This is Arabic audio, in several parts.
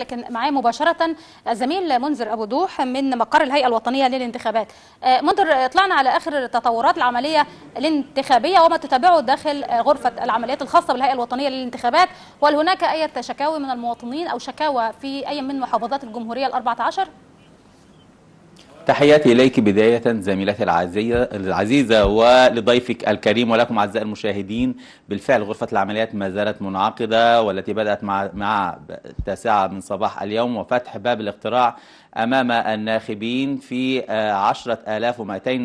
لكن معايا مباشرة الزميل منذر أبو دوح من مقر الهيئة الوطنية للانتخابات آه، منذر آه، طلعنا على آخر تطورات العملية الانتخابية وما تتابعه داخل غرفة العمليات الخاصة بالهيئة الوطنية للانتخابات وهل هناك أي شكاوي من المواطنين أو شكاوى في أي من محافظات الجمهورية الأربعة عشر؟ تحياتي إليك بداية زميلتي العزيزة, العزيزة ولضيفك الكريم ولكم أعزائي المشاهدين بالفعل غرفة العمليات ما زالت منعقدة والتي بدأت مع, مع التاسعة من صباح اليوم وفتح باب الاقتراع أمام الناخبين في 10240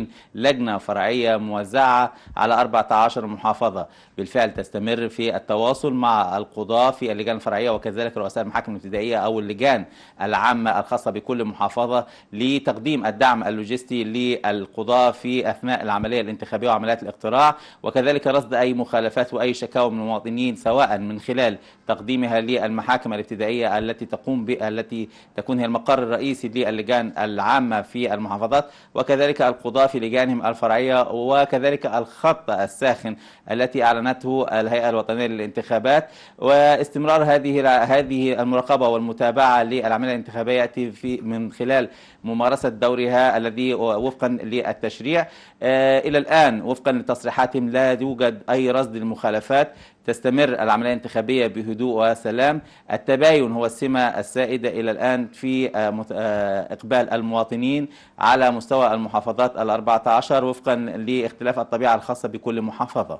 آه، لجنة فرعية موزعة على 14 محافظة بالفعل تستمر في التواصل مع القضاة في اللجان الفرعية وكذلك رؤساء المحاكم الابتدائية أو اللجان العامة الخاصة بكل محافظة لتقديم الدعم اللوجستي للقضاة في أثناء العملية الانتخابية وعمليات الاقتراع وكذلك رصد أي مخالفات وأي شكاوى من المواطنين سواء من خلال تقديمها للمحاكم الابتدائية التي تقوم التي تكون هي المقر الرئيسي للجان العامة في المحافظات وكذلك القضاة في لجانهم الفرعية وكذلك الخط الساخن التي أعلنته الهيئة الوطنية للانتخابات واستمرار هذه هذه المراقبة والمتابعة للعملية الانتخابية يأتي في من خلال ممارسة دورها الذي وفقا للتشريع آه، إلى الآن وفقا لتصريحاتهم لا يوجد أي رصد للمخالفات تستمر العملية الانتخابية بهدوء وسلام التباين هو السمة السائدة إلى الآن في آه، آه، إقبال المواطنين على مستوى المحافظات الأربعة عشر وفقا لاختلاف الطبيعة الخاصة بكل محافظة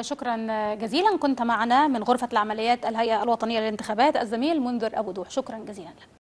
شكرا جزيلا كنت معنا من غرفة العمليات الهيئة الوطنية للانتخابات الزميل منذر أبو دوح شكرا جزيلا